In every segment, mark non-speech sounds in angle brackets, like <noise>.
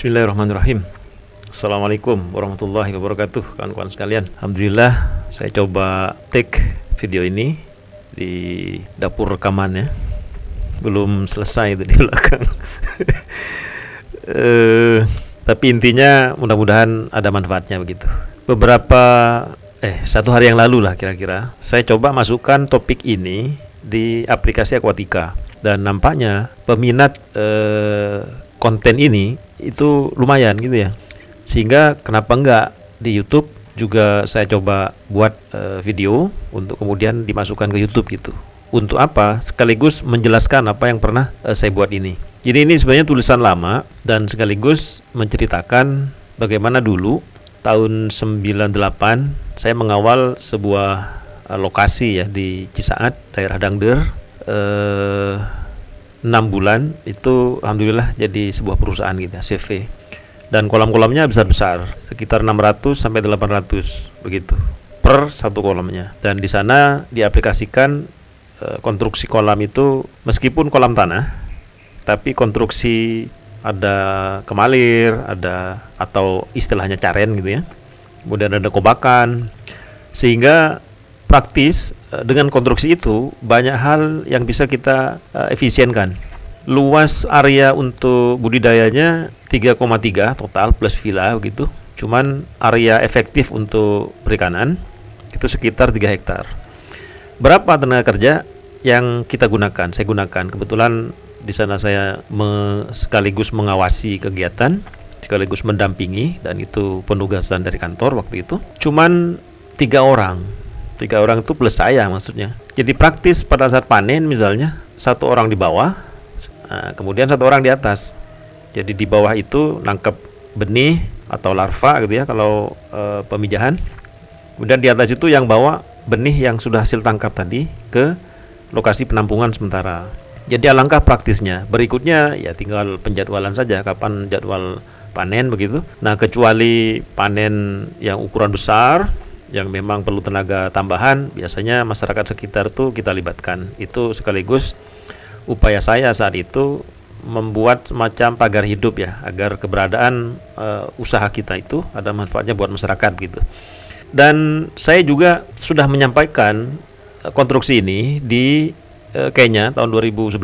Bismillahirrahmanirrahim Assalamualaikum warahmatullahi wabarakatuh Kawan-kawan sekalian Alhamdulillah saya coba take video ini Di dapur rekamannya Belum selesai itu di belakang uh, <laughs> Tapi intinya mudah-mudahan ada manfaatnya begitu Beberapa Eh satu hari yang lalu lah kira-kira Saya coba masukkan topik ini Di aplikasi Aquatica Dan nampaknya peminat uh, konten ini itu lumayan gitu ya sehingga kenapa enggak di YouTube juga saya coba buat uh, video untuk kemudian dimasukkan ke YouTube gitu untuk apa sekaligus menjelaskan apa yang pernah uh, saya buat ini jadi ini sebenarnya tulisan lama dan sekaligus menceritakan bagaimana dulu tahun 98 saya mengawal sebuah uh, lokasi ya di Cisaat daerah Dangder eh enam bulan itu alhamdulillah jadi sebuah perusahaan gitu CV dan kolam-kolamnya besar-besar sekitar 600 sampai 800 begitu per satu kolamnya dan di sana diaplikasikan e, konstruksi kolam itu meskipun kolam tanah tapi konstruksi ada kemalir ada atau istilahnya caren gitu ya kemudian ada kobakan sehingga praktis eh, dengan konstruksi itu banyak hal yang bisa kita uh, efisienkan. Luas area untuk budidayanya 3,3 total plus villa begitu. Cuman area efektif untuk perikanan itu sekitar 3 hektar. Berapa tenaga kerja yang kita gunakan? Saya gunakan kebetulan di sana saya me sekaligus mengawasi kegiatan, sekaligus mendampingi dan itu penugasan dari kantor waktu itu. Cuman tiga orang tiga orang itu plus saya maksudnya jadi praktis pada saat panen misalnya satu orang di bawah eh, kemudian satu orang di atas jadi di bawah itu nangkep benih atau larva gitu ya kalau e, pemijahan kemudian di atas itu yang bawa benih yang sudah hasil tangkap tadi ke lokasi penampungan sementara jadi alangkah praktisnya berikutnya ya tinggal penjadwalan saja kapan jadwal panen begitu nah kecuali panen yang ukuran besar yang memang perlu tenaga tambahan biasanya masyarakat sekitar tuh kita libatkan itu sekaligus upaya saya saat itu membuat semacam pagar hidup ya agar keberadaan e, usaha kita itu ada manfaatnya buat masyarakat gitu dan saya juga sudah menyampaikan eh, konstruksi ini di e, Kenya tahun 2011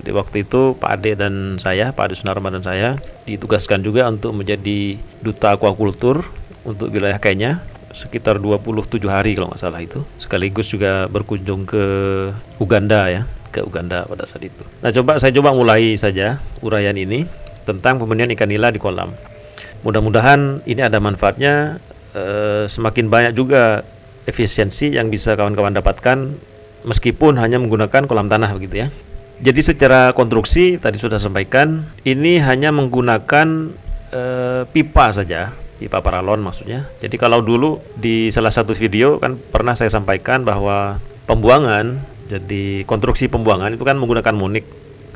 jadi waktu itu Pak Ade dan saya, Pak Ade Sunarma dan saya ditugaskan juga untuk menjadi duta aquakultur untuk wilayah Kenya sekitar 27 hari kalau nggak salah itu sekaligus juga berkunjung ke Uganda ya ke Uganda pada saat itu. Nah, coba saya coba mulai saja uraian ini tentang pembenihan ikan nila di kolam. Mudah-mudahan ini ada manfaatnya e, semakin banyak juga efisiensi yang bisa kawan-kawan dapatkan meskipun hanya menggunakan kolam tanah begitu ya. Jadi secara konstruksi tadi sudah sampaikan ini hanya menggunakan e, pipa saja pipa paralon maksudnya. Jadi kalau dulu di salah satu video kan pernah saya sampaikan bahwa pembuangan jadi konstruksi pembuangan itu kan menggunakan monik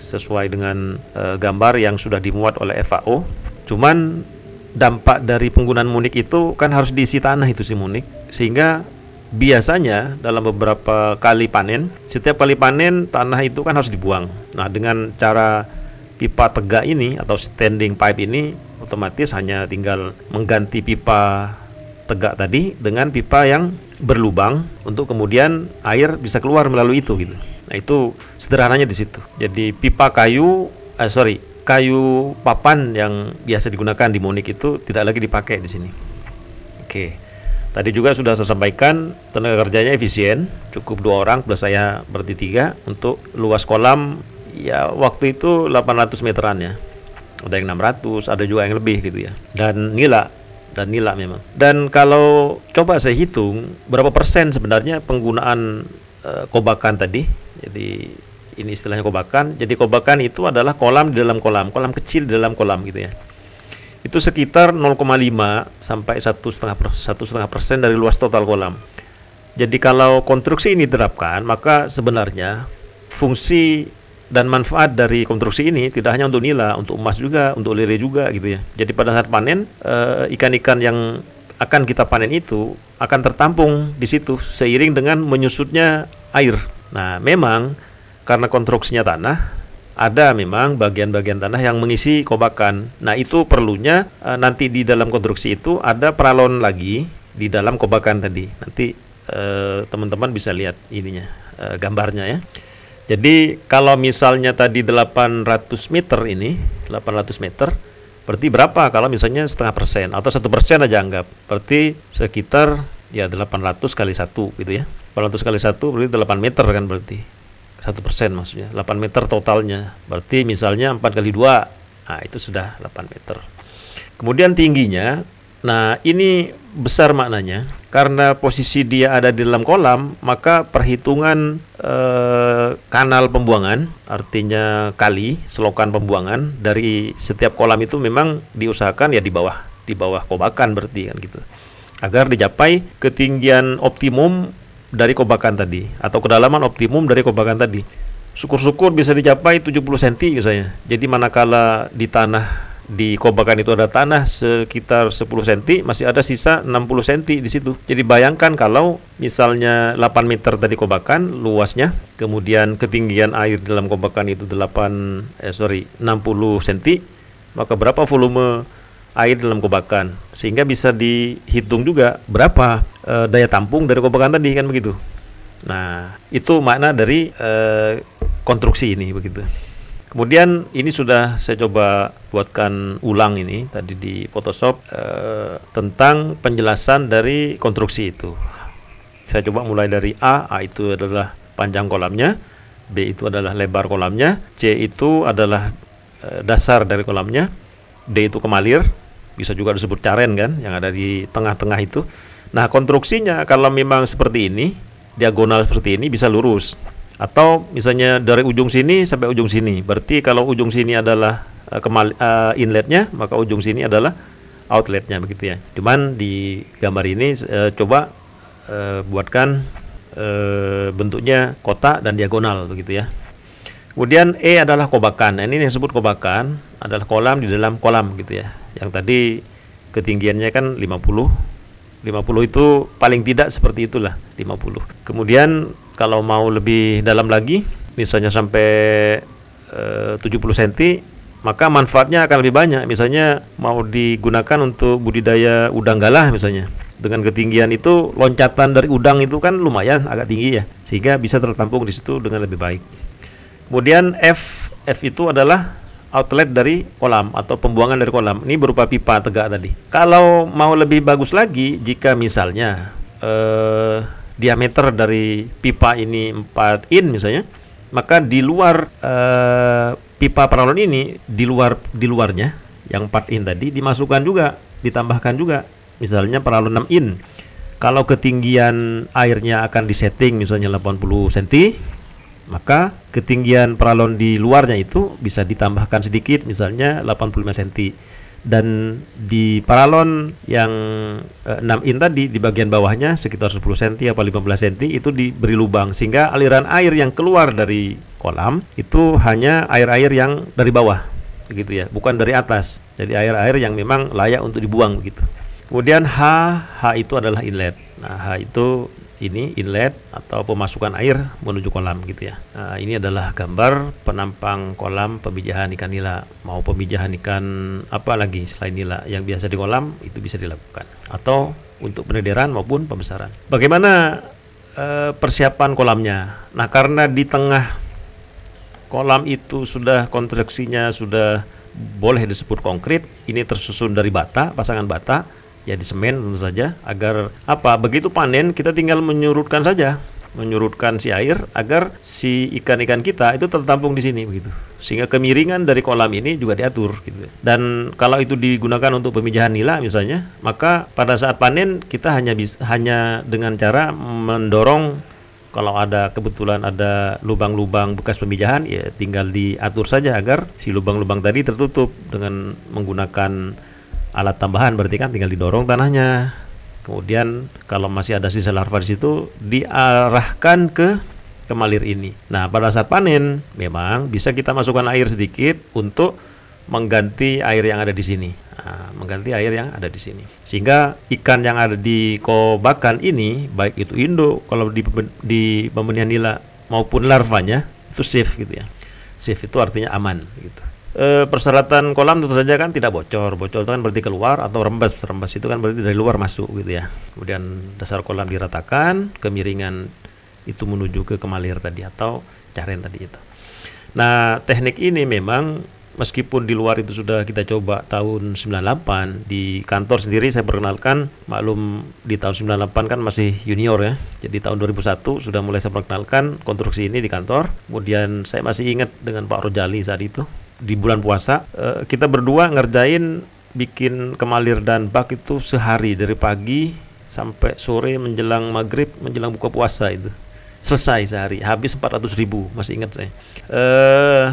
sesuai dengan e, gambar yang sudah dimuat oleh FAO. Cuman dampak dari penggunaan monik itu kan harus diisi tanah itu si monik sehingga biasanya dalam beberapa kali panen setiap kali panen tanah itu kan harus dibuang. Nah, dengan cara pipa tegak ini atau standing pipe ini otomatis hanya tinggal mengganti pipa tegak tadi dengan pipa yang berlubang untuk kemudian air bisa keluar melalui itu gitu. Nah itu sederhananya di situ. Jadi pipa kayu, eh, sorry kayu papan yang biasa digunakan di Monik itu tidak lagi dipakai di sini. Oke. Tadi juga sudah saya sampaikan tenaga kerjanya efisien, cukup dua orang plus saya berarti tiga untuk luas kolam ya waktu itu 800 meteran ya ada yang 600 ada juga yang lebih gitu ya dan nila dan nila memang dan kalau coba saya hitung berapa persen sebenarnya penggunaan e, kobakan tadi jadi ini istilahnya kobakan jadi kobakan itu adalah kolam di dalam kolam kolam kecil di dalam kolam gitu ya itu sekitar 0,5 sampai satu persen dari luas total kolam. Jadi kalau konstruksi ini diterapkan, maka sebenarnya fungsi dan manfaat dari konstruksi ini tidak hanya untuk nila, untuk emas juga, untuk lele juga gitu ya. Jadi pada saat panen eh, ikan-ikan yang akan kita panen itu akan tertampung di situ seiring dengan menyusutnya air. Nah, memang karena konstruksinya tanah ada memang bagian-bagian tanah yang mengisi kobakan. Nah, itu perlunya eh, nanti di dalam konstruksi itu ada peralon lagi di dalam kobakan tadi. Nanti eh, teman-teman bisa lihat ininya, e, gambarnya ya. Jadi kalau misalnya tadi 800 meter ini 800 meter berarti berapa kalau misalnya setengah persen atau satu persen aja anggap berarti sekitar ya 800 kali satu gitu ya 800 kali satu berarti 8 meter kan berarti satu persen maksudnya 8 meter totalnya berarti misalnya 4 kali 2 nah itu sudah 8 meter kemudian tingginya nah ini besar maknanya karena posisi dia ada di dalam kolam maka perhitungan eh, kanal pembuangan, artinya kali, selokan pembuangan dari setiap kolam itu memang diusahakan ya di bawah di bawah kobakan berarti kan gitu. Agar dicapai ketinggian optimum dari kobakan tadi atau kedalaman optimum dari kobakan tadi. Syukur-syukur bisa dicapai 70 cm misalnya. Jadi manakala di tanah di Kobakan itu ada tanah sekitar 10 cm, masih ada sisa 60 cm di situ. Jadi bayangkan kalau misalnya 8 meter tadi Kobakan luasnya, kemudian ketinggian air dalam Kobakan itu 8 eh sorry 60 cm, maka berapa volume air dalam Kobakan sehingga bisa dihitung juga berapa e, daya tampung dari Kobakan tadi kan begitu. Nah, itu makna dari e, konstruksi ini begitu. Kemudian ini sudah saya coba buatkan ulang ini tadi di Photoshop e, tentang penjelasan dari konstruksi itu. Saya coba mulai dari A, A itu adalah panjang kolamnya, B itu adalah lebar kolamnya, C itu adalah e, dasar dari kolamnya, D itu kemalir, bisa juga disebut caren kan yang ada di tengah-tengah itu. Nah, konstruksinya kalau memang seperti ini, diagonal seperti ini bisa lurus atau misalnya dari ujung sini sampai ujung sini. Berarti kalau ujung sini adalah uh, uh, inletnya, maka ujung sini adalah outletnya begitu ya. Cuman di gambar ini uh, coba uh, buatkan uh, bentuknya kotak dan diagonal begitu ya. Kemudian E adalah kobakan. Nah, ini yang disebut kobakan adalah kolam di dalam kolam gitu ya. Yang tadi ketinggiannya kan 50. 50 itu paling tidak seperti itulah 50. Kemudian kalau mau lebih dalam lagi misalnya sampai e, 70 cm maka manfaatnya akan lebih banyak misalnya mau digunakan untuk budidaya udang galah misalnya dengan ketinggian itu loncatan dari udang itu kan lumayan agak tinggi ya sehingga bisa tertampung di situ dengan lebih baik kemudian F F itu adalah outlet dari kolam atau pembuangan dari kolam ini berupa pipa tegak tadi kalau mau lebih bagus lagi jika misalnya eh, diameter dari pipa ini 4 in misalnya, maka di luar uh, pipa paralon ini di luar di luarnya yang 4 in tadi dimasukkan juga, ditambahkan juga misalnya paralon 6 in. Kalau ketinggian airnya akan disetting misalnya 80 cm, maka ketinggian paralon di luarnya itu bisa ditambahkan sedikit misalnya 85 cm dan di paralon yang eh, enam in tadi di bagian bawahnya sekitar 10 cm atau 15 cm itu diberi lubang sehingga aliran air yang keluar dari kolam itu hanya air-air yang dari bawah gitu ya bukan dari atas jadi air-air yang memang layak untuk dibuang begitu kemudian H H itu adalah inlet nah H itu ini inlet atau pemasukan air menuju kolam gitu ya. Nah, ini adalah gambar penampang kolam pemijahan ikan nila mau pemijahan ikan apa lagi selain nila yang biasa di kolam itu bisa dilakukan atau untuk penederan maupun pembesaran. Bagaimana e, persiapan kolamnya? Nah, karena di tengah kolam itu sudah konstruksinya sudah boleh disebut konkret, ini tersusun dari bata, pasangan bata ya di semen tentu saja agar apa begitu panen kita tinggal menyurutkan saja menyurutkan si air agar si ikan-ikan kita itu tertampung di sini begitu sehingga kemiringan dari kolam ini juga diatur gitu. Dan kalau itu digunakan untuk pemijahan nila misalnya, maka pada saat panen kita hanya bisa, hanya dengan cara mendorong kalau ada kebetulan ada lubang-lubang bekas pemijahan ya tinggal diatur saja agar si lubang-lubang tadi tertutup dengan menggunakan alat tambahan berarti kan tinggal didorong tanahnya kemudian kalau masih ada sisa larva di situ diarahkan ke kemalir ini. Nah, pada saat panen memang bisa kita masukkan air sedikit untuk mengganti air yang ada di sini. Nah, mengganti air yang ada di sini. Sehingga ikan yang ada di kobakan ini baik itu induk kalau di di pembenihan nila maupun larvanya itu safe gitu ya. Safe itu artinya aman gitu e, eh, persyaratan kolam tentu saja kan tidak bocor. Bocor itu kan berarti keluar atau rembes. Rembes itu kan berarti dari luar masuk gitu ya. Kemudian dasar kolam diratakan, kemiringan itu menuju ke kemalir tadi atau caren tadi itu. Nah, teknik ini memang meskipun di luar itu sudah kita coba tahun 98 di kantor sendiri saya perkenalkan maklum di tahun 98 kan masih junior ya jadi tahun 2001 sudah mulai saya perkenalkan konstruksi ini di kantor kemudian saya masih ingat dengan Pak Rojali saat itu di bulan puasa eh, kita berdua ngerjain bikin kemalir dan bak itu sehari dari pagi sampai sore menjelang maghrib menjelang buka puasa itu selesai sehari habis 400 ribu masih ingat saya eh,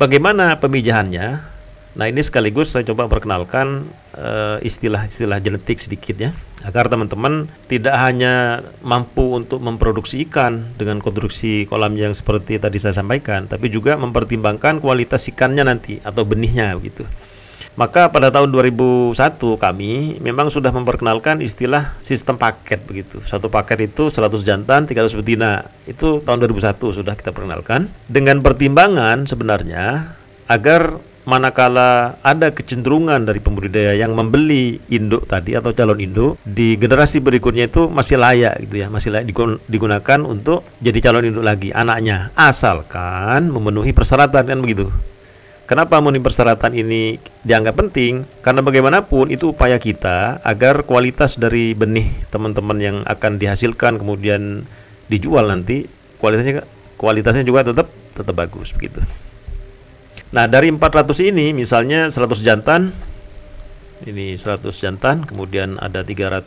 bagaimana pemijahannya Nah ini sekaligus saya coba perkenalkan eh, istilah-istilah uh, genetik sedikit ya agar teman-teman tidak hanya mampu untuk memproduksi ikan dengan konstruksi kolam yang seperti tadi saya sampaikan tapi juga mempertimbangkan kualitas ikannya nanti atau benihnya begitu. Maka pada tahun 2001 kami memang sudah memperkenalkan istilah sistem paket begitu. Satu paket itu 100 jantan, 300 betina. Itu tahun 2001 sudah kita perkenalkan dengan pertimbangan sebenarnya agar manakala ada kecenderungan dari pembudidaya yang membeli induk tadi atau calon induk di generasi berikutnya itu masih layak gitu ya masih layak digunakan untuk jadi calon induk lagi anaknya asalkan memenuhi persyaratan kan begitu Kenapa memenuhi persyaratan ini dianggap penting? Karena bagaimanapun itu upaya kita agar kualitas dari benih teman-teman yang akan dihasilkan kemudian dijual nanti kualitasnya kualitasnya juga tetap tetap bagus begitu. Nah, dari 400 ini misalnya 100 jantan ini 100 jantan, kemudian ada 300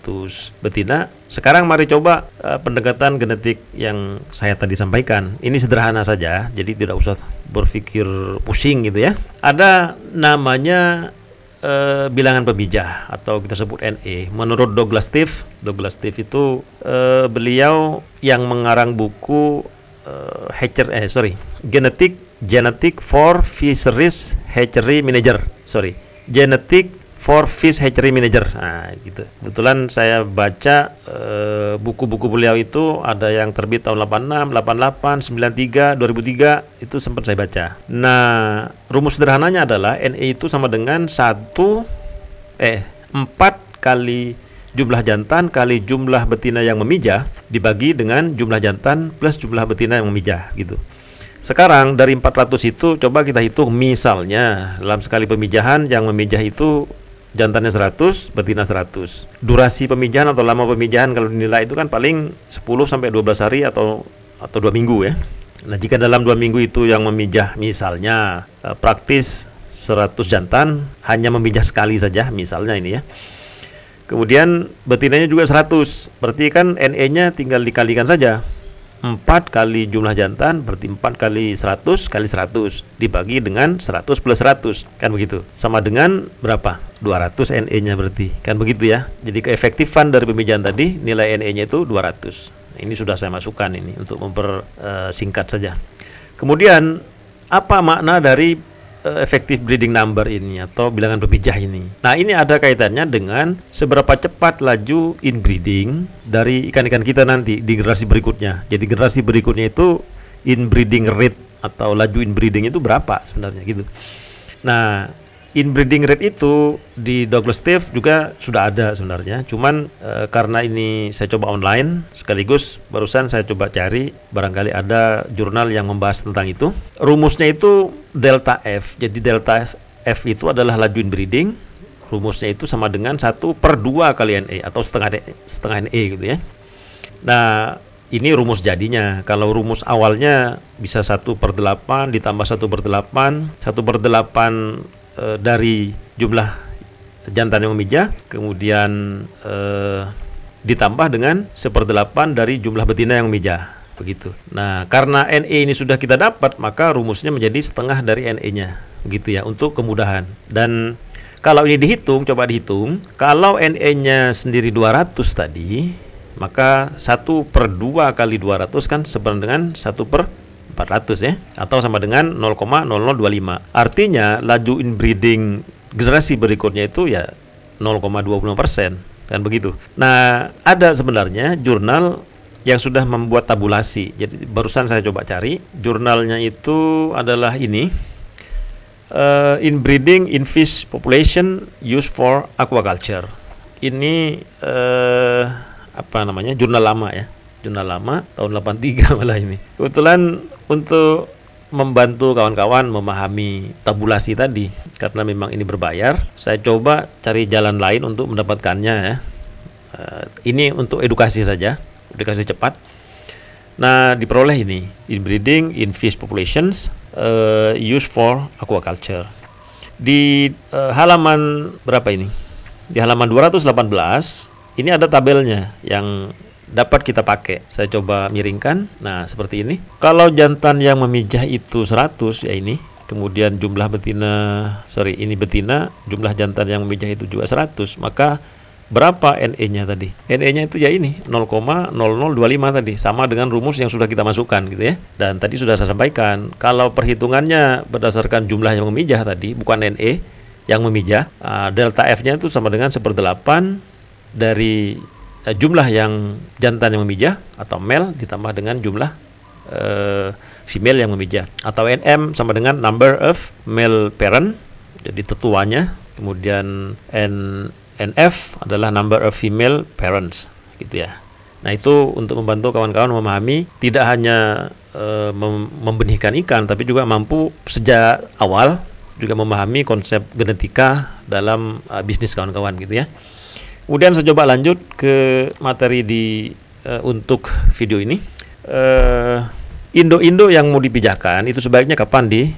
betina. Sekarang mari coba uh, pendekatan genetik yang saya tadi sampaikan. Ini sederhana saja, jadi tidak usah berpikir pusing gitu ya. Ada namanya uh, bilangan pemijah atau kita sebut NE. Menurut Douglas Steve, Douglas Steve itu uh, beliau yang mengarang buku uh, Hatcher eh sorry, genetik genetic for fisheries hatchery manager sorry genetic for fish hatchery manager nah gitu kebetulan saya baca eh, buku-buku e, beliau itu ada yang terbit tahun 86 88 93 2003 itu sempat saya baca nah rumus sederhananya adalah NE itu sama dengan satu eh empat kali jumlah jantan kali jumlah betina yang memijah dibagi dengan jumlah jantan plus jumlah betina yang memijah gitu sekarang dari 400 itu coba kita hitung misalnya dalam sekali pemijahan yang memijah itu jantannya 100, betina 100. Durasi pemijahan atau lama pemijahan kalau dinilai itu kan paling 10 sampai 12 hari atau atau 2 minggu ya. Nah, jika dalam 2 minggu itu yang memijah misalnya eh, praktis 100 jantan hanya memijah sekali saja misalnya ini ya. Kemudian betinanya juga 100. Berarti kan NE-nya tinggal dikalikan saja 4 kali jumlah jantan berarti 4 kali 100 kali 100 dibagi dengan 100 plus 100 kan begitu sama dengan berapa 200 NE nya berarti kan begitu ya jadi keefektifan dari pemijahan tadi nilai NE nya itu 200 nah, ini sudah saya masukkan ini untuk mempersingkat saja kemudian apa makna dari Eh, efektif breeding number ini atau bilangan pemijah ini. Nah, ini ada kaitannya dengan seberapa cepat laju inbreeding dari ikan-ikan kita nanti di generasi berikutnya. Jadi generasi berikutnya itu inbreeding rate atau laju inbreeding itu berapa sebenarnya gitu. Nah, inbreeding rate itu di Douglas Stiff juga sudah ada sebenarnya. Cuman e, karena ini saya coba online sekaligus barusan saya coba cari barangkali ada jurnal yang membahas tentang itu. Rumusnya itu delta F. Jadi delta F, itu adalah laju inbreeding. Rumusnya itu sama dengan satu per dua kali NE atau setengah setengah NE gitu ya. Nah, ini rumus jadinya. Kalau rumus awalnya bisa 1 per 8 ditambah 1 per 8. 1 per 8 Eh, dari jumlah jantan yang memijah, kemudian uh, ditambah dengan seperdelapan dari jumlah betina yang memijah begitu. Nah, karena NE ini sudah kita dapat, maka rumusnya menjadi setengah dari NE-nya, begitu ya, untuk kemudahan. Dan kalau ini dihitung, coba dihitung, kalau NE-nya sendiri 200 tadi, maka 1 per 2 kali 200 kan sebenarnya dengan 1 per 400 ya atau sama dengan 0,0025. Artinya laju inbreeding generasi berikutnya itu ya 0,25 persen kan begitu. Nah ada sebenarnya jurnal yang sudah membuat tabulasi. Jadi barusan saya coba cari jurnalnya itu adalah ini uh, inbreeding in fish population used for aquaculture. Ini uh, apa namanya jurnal lama ya jurnal lama tahun 83 <laughs> malah ini. Kebetulan untuk membantu kawan-kawan memahami tabulasi tadi karena memang ini berbayar saya coba cari jalan lain untuk mendapatkannya ya eh, ini untuk edukasi saja edukasi cepat nah diperoleh ini inbreeding in fish populations uh, used for aquaculture di uh, halaman berapa ini di halaman 218 ini ada tabelnya yang dapat kita pakai. Saya coba miringkan. Nah, seperti ini. Kalau jantan yang memijah itu 100 ya ini. Kemudian jumlah betina, sorry, ini betina, jumlah jantan yang memijah itu juga 100, maka berapa NE-nya tadi? NE-nya itu ya ini 0,0025 tadi sama dengan rumus yang sudah kita masukkan gitu ya. Dan tadi sudah saya sampaikan, kalau perhitungannya berdasarkan jumlah yang memijah tadi bukan NE yang memijah, uh, delta F-nya itu sama dengan 1/8 dari Eh, jumlah yang jantan yang memijah atau male ditambah dengan jumlah uh, female yang memijah atau NM sama dengan number of male parent jadi tetuanya kemudian N NF adalah number of female parents gitu ya Nah, itu untuk membantu kawan-kawan memahami tidak hanya eh, membenihkan ikan tapi juga mampu sejak awal juga memahami konsep genetika dalam bisnis kawan-kawan gitu ya. Kemudian saya coba lanjut ke materi di uh, untuk video ini. Eh, Indo-indo uh, yang mau dipijakan itu sebaiknya kapan di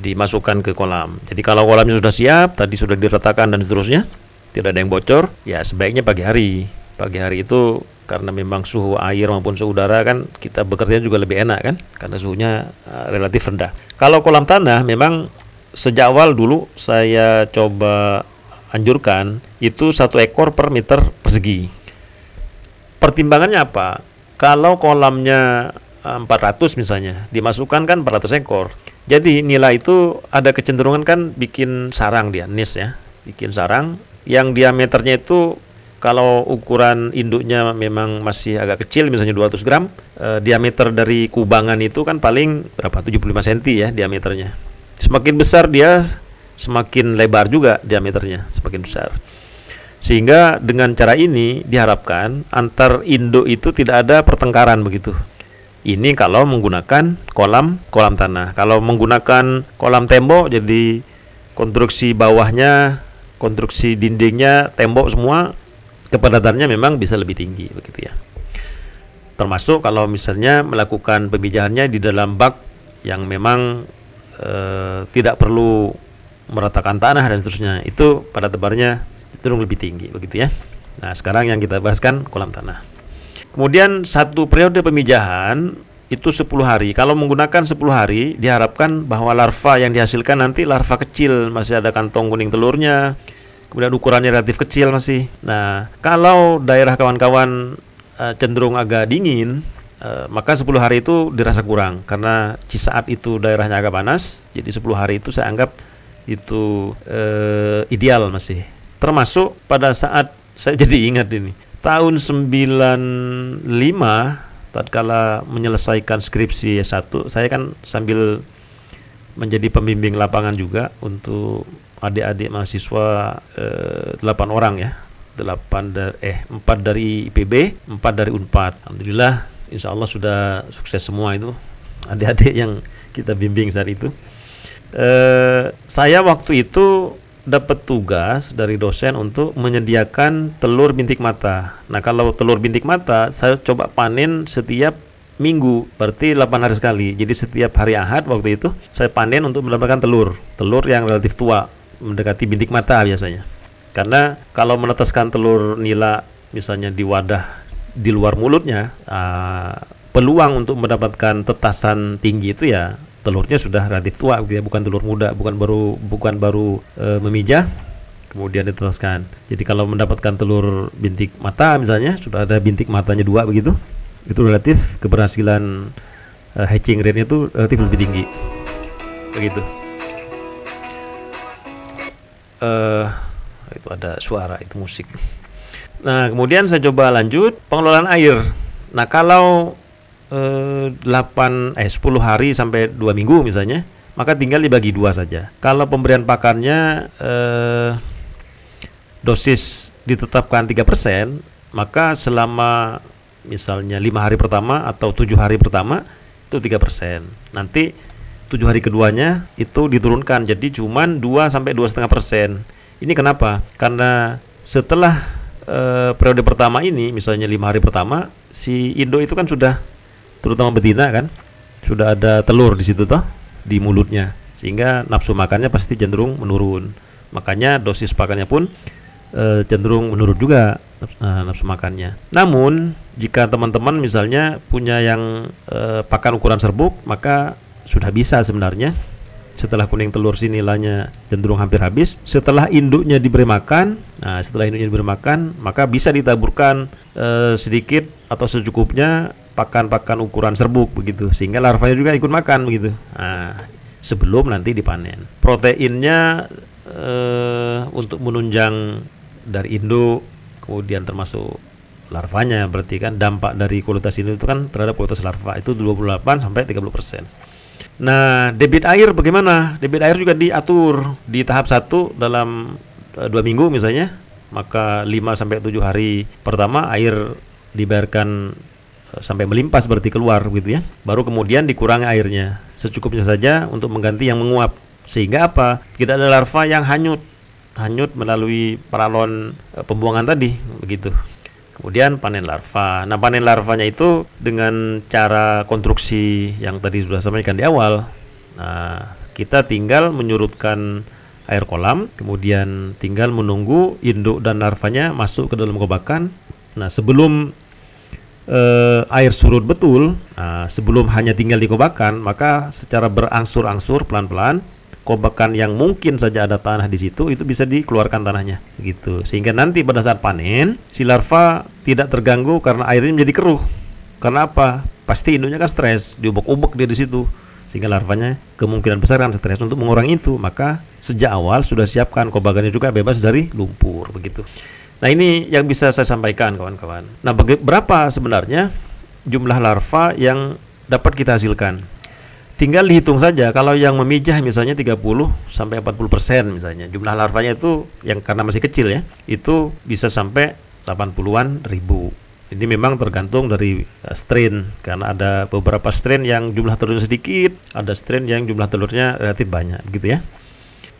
dimasukkan ke kolam. Jadi kalau kolamnya sudah siap, tadi sudah diratakan dan seterusnya, tidak ada yang bocor, ya sebaiknya pagi hari. Pagi hari itu karena memang suhu air maupun suhu udara kan kita bekerja juga lebih enak kan karena suhunya eh, relatif rendah. Kalau kolam tanah memang sejak awal dulu saya coba anjurkan itu satu ekor per meter persegi. Pertimbangannya apa? Kalau kolamnya 400 eh, misalnya, dimasukkan kan 400 ekor. Jadi nilai itu ada kecenderungan kan bikin sarang dia, nis ya. Bikin sarang yang diameternya itu kalau ukuran induknya memang masih agak kecil misalnya 200 gram eh, diameter dari kubangan itu kan paling berapa 75 cm ya diameternya semakin besar dia semakin lebar juga diameternya, semakin besar. Sehingga dengan cara ini diharapkan antar induk itu tidak ada pertengkaran begitu. Ini kalau menggunakan kolam kolam tanah. Kalau menggunakan kolam tembok jadi konstruksi bawahnya, konstruksi dindingnya, tembok semua kepadatannya memang bisa lebih tinggi begitu ya. Termasuk kalau misalnya melakukan pemijahannya di dalam bak yang memang e, tidak perlu meratakan tanah dan seterusnya itu pada tebarnya cenderung lebih tinggi begitu ya. Nah sekarang yang kita bahas kan kolam tanah. Kemudian satu periode pemijahan itu 10 hari. Kalau menggunakan 10 hari diharapkan bahwa larva yang dihasilkan nanti larva kecil masih ada kantong kuning telurnya. Kemudian ukurannya relatif kecil masih. Nah, kalau daerah kawan-kawan e, cenderung agak dingin, e, maka 10 hari itu dirasa kurang karena di saat itu daerahnya agak panas. Jadi 10 hari itu saya anggap itu uh, ideal masih. Termasuk pada saat <laughs> saya jadi ingat ini tahun 95 tatkala menyelesaikan skripsi S1 saya kan sambil menjadi pembimbing lapangan juga untuk adik-adik mahasiswa eh, delapan 8 orang ya delapan dari eh empat dari IPB empat dari Unpad alhamdulillah insyaallah sudah sukses semua itu adik-adik yang kita bimbing saat itu Eh, saya waktu itu dapat tugas dari dosen untuk menyediakan telur bintik mata. Nah, kalau telur bintik mata saya coba panen setiap minggu, berarti 8 hari sekali. Jadi setiap hari Ahad waktu itu saya panen untuk mendapatkan telur, telur yang relatif tua, mendekati bintik mata biasanya. Karena kalau menetaskan telur nila misalnya di wadah di luar mulutnya, uh, peluang untuk mendapatkan tetasan tinggi itu ya telurnya sudah relatif tua dia gitu ya. bukan telur muda bukan baru bukan baru e, memijah kemudian diteruskan jadi kalau mendapatkan telur bintik mata misalnya sudah ada bintik matanya dua begitu itu relatif keberhasilan e, hatching rate itu relatif lebih tinggi begitu e, itu ada suara itu musik nah kemudian saya coba lanjut pengelolaan air nah kalau 8 eh 10 eh, hari sampai 2 minggu misalnya, maka tinggal dibagi dua saja. Kalau pemberian pakannya eh, dosis ditetapkan 3%, maka selama misalnya 5 hari pertama atau 7 hari pertama itu 3%. Nanti 7 hari keduanya itu diturunkan jadi cuman 2 sampai 2,5%. Ini kenapa? Karena setelah eh, periode pertama ini misalnya lima hari pertama si Indo itu kan sudah terutama betina kan sudah ada telur di situ toh di mulutnya sehingga nafsu makannya pasti cenderung menurun makanya dosis pakannya pun e, cenderung menurun juga e, nafsu makannya namun jika teman-teman misalnya punya yang e, pakan ukuran serbuk maka sudah bisa sebenarnya setelah kuning telur sini nilainya cenderung hampir habis setelah induknya diberi makan nah setelah induknya diberi makan maka bisa ditaburkan e, sedikit atau secukupnya pakan-pakan ukuran serbuk begitu sehingga larvanya juga ikut makan begitu nah, sebelum nanti dipanen proteinnya eh, untuk menunjang dari induk kemudian termasuk larvanya berarti kan dampak dari kualitas induk itu kan terhadap kualitas larva itu 28 sampai 30 persen Nah, debit air bagaimana? Debit air juga diatur di tahap satu dalam eh, dua minggu misalnya, maka 5 sampai 7 hari pertama air dibayarkan sampai melimpas berarti keluar gitu ya. Baru kemudian dikurangi airnya secukupnya saja untuk mengganti yang menguap. Sehingga apa? Tidak ada larva yang hanyut hanyut melalui paralon e, pembuangan tadi begitu. Kemudian panen larva. Nah, panen larvanya itu dengan cara konstruksi yang tadi sudah sampaikan di awal. Nah, kita tinggal menyurutkan air kolam, kemudian tinggal menunggu induk dan larvanya masuk ke dalam kobakan. Nah, sebelum eh, air surut betul nah, sebelum hanya tinggal di kobakan maka secara berangsur-angsur pelan-pelan kobakan yang mungkin saja ada tanah di situ itu bisa dikeluarkan tanahnya gitu sehingga nanti pada saat panen si larva tidak terganggu karena airnya menjadi keruh karena apa pasti induknya kan stres diubek-ubek dia di situ sehingga larvanya kemungkinan besar kan stres untuk mengurangi itu maka sejak awal sudah siapkan kobakannya juga bebas dari lumpur begitu Nah ini yang bisa saya sampaikan kawan-kawan. Nah berapa sebenarnya jumlah larva yang dapat kita hasilkan? Tinggal dihitung saja kalau yang memijah misalnya 30 sampai 40 persen misalnya jumlah larvanya itu yang karena masih kecil ya itu bisa sampai 80-an ribu. Ini memang tergantung dari eh, strain karena ada beberapa strain yang jumlah telurnya sedikit, ada strain yang jumlah telurnya relatif banyak gitu ya.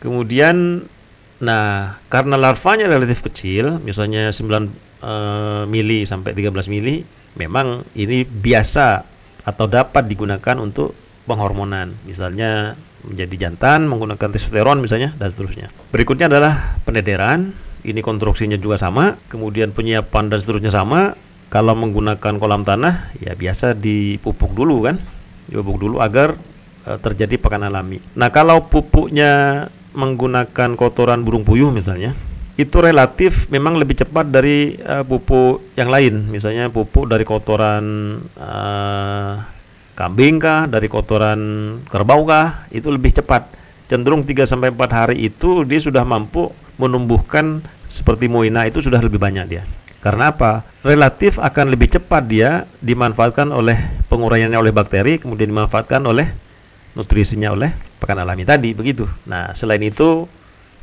Kemudian Nah, karena larvanya relatif kecil, misalnya 9 e, eh, mili sampai 13 mili, memang ini biasa atau dapat digunakan untuk penghormonan. Misalnya menjadi jantan menggunakan testosteron misalnya dan seterusnya. Berikutnya adalah penederan. Ini konstruksinya juga sama, kemudian penyiapan dan seterusnya sama. Kalau menggunakan kolam tanah, ya biasa dipupuk dulu kan, dipupuk dulu agar eh, terjadi pakan alami. Nah, kalau pupuknya menggunakan kotoran burung puyuh misalnya itu relatif memang lebih cepat dari uh, pupuk yang lain misalnya pupuk dari kotoran uh, kambing kah dari kotoran kerbau kah itu lebih cepat cenderung 3 sampai 4 hari itu dia sudah mampu menumbuhkan seperti moina itu sudah lebih banyak dia karena apa relatif akan lebih cepat dia dimanfaatkan oleh penguraiannya oleh bakteri kemudian dimanfaatkan oleh nutrisinya oleh pekan alami tadi begitu. Nah, selain itu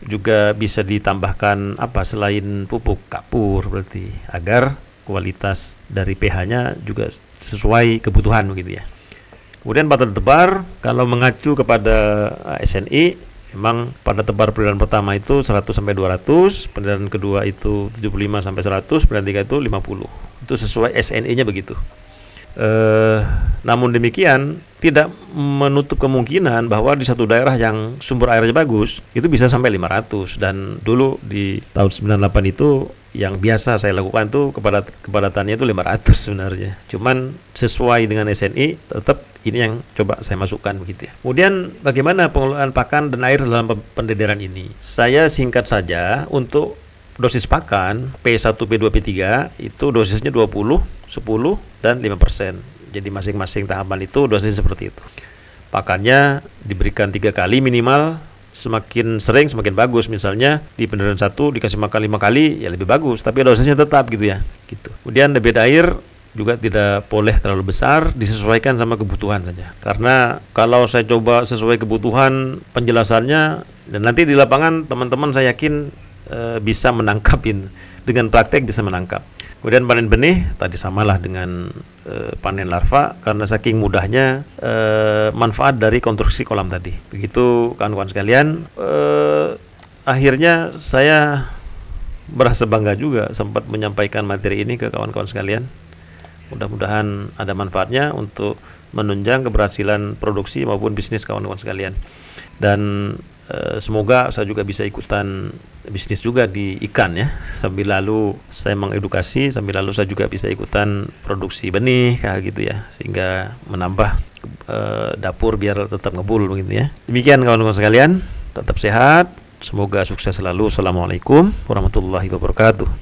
juga bisa ditambahkan apa selain pupuk kapur berarti agar kualitas dari pH-nya juga sesuai kebutuhan begitu ya. Kemudian pada tebar kalau mengacu kepada eh, SNI memang pada tebar penilaian pertama itu 100 sampai 200, penilaian kedua itu 75 sampai 100, penilaian tiga itu 50. Itu sesuai SNI-nya begitu. Eh, namun demikian tidak menutup kemungkinan bahwa di satu daerah yang sumber airnya bagus itu bisa sampai 500 dan dulu di tahun 98 itu yang biasa saya lakukan tuh kepadat kepadatannya itu 500 sebenarnya. Cuman sesuai dengan SNI tetap ini yang coba saya masukkan begitu ya. Kemudian bagaimana pengelolaan pakan dan air dalam pendederan ini? Saya singkat saja untuk dosis pakan P1, P2, P3 itu dosisnya 20, 10 dan 5%. persen. Jadi masing-masing tahapan itu dosisnya seperti itu. Pakannya diberikan tiga kali minimal, semakin sering semakin bagus. Misalnya di penurunan satu dikasih makan lima kali ya lebih bagus, tapi dosisnya tetap gitu ya. Gitu. Kemudian debit air juga tidak boleh terlalu besar, disesuaikan sama kebutuhan saja. Karena kalau saya coba sesuai kebutuhan penjelasannya dan nanti di lapangan teman-teman saya yakin e, bisa menangkapin dengan praktek bisa menangkap. Kemudian panen benih tadi samalah dengan e, panen larva karena saking mudahnya e, manfaat dari konstruksi kolam tadi. Begitu kawan-kawan sekalian, e, akhirnya saya berasa bangga juga sempat menyampaikan materi ini ke kawan-kawan sekalian. Mudah-mudahan ada manfaatnya untuk menunjang keberhasilan produksi maupun bisnis kawan-kawan sekalian. Dan Eh, semoga saya juga bisa ikutan bisnis juga di ikan ya sambil lalu saya mengedukasi sambil lalu saya juga bisa ikutan produksi benih kayak gitu ya sehingga menambah e, dapur biar tetap ngebul begitu ya demikian kawan-kawan sekalian tetap sehat semoga sukses selalu assalamualaikum warahmatullahi wabarakatuh